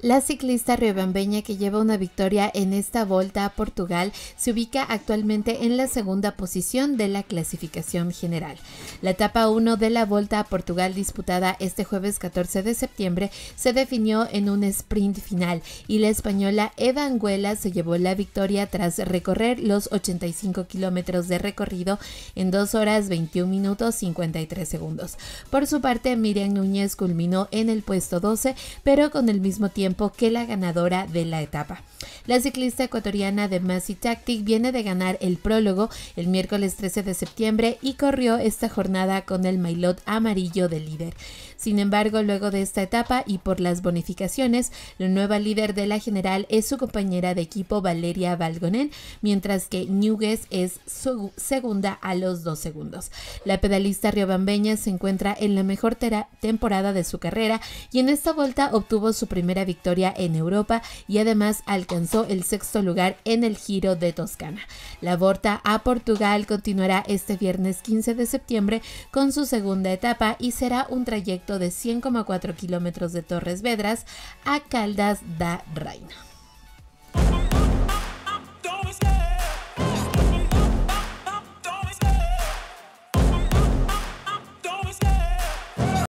La ciclista riobambeña que lleva una victoria en esta vuelta a Portugal se ubica actualmente en la segunda posición de la clasificación general. La etapa 1 de la vuelta a Portugal disputada este jueves 14 de septiembre se definió en un sprint final y la española Eva Anguela se llevó la victoria tras recorrer los 85 kilómetros de recorrido en 2 horas 21 minutos 53 segundos. Por su parte, Miriam Núñez culminó en el puesto 12, pero con el mismo tiempo que la ganadora de la etapa. La ciclista ecuatoriana de Masi Tactic viene de ganar el prólogo el miércoles 13 de septiembre y corrió esta jornada con el maillot amarillo de líder. Sin embargo, luego de esta etapa y por las bonificaciones, la nueva líder de la general es su compañera de equipo Valeria Valgonen, mientras que Núñez es su segunda a los dos segundos. La pedalista riobambeña se encuentra en la mejor temporada de su carrera y en esta vuelta obtuvo su primera victoria en Europa y además alcanzó el sexto lugar en el Giro de Toscana. La Borta a Portugal continuará este viernes 15 de septiembre con su segunda etapa y será un trayecto de 100,4 kilómetros de Torres Vedras a Caldas da Reina.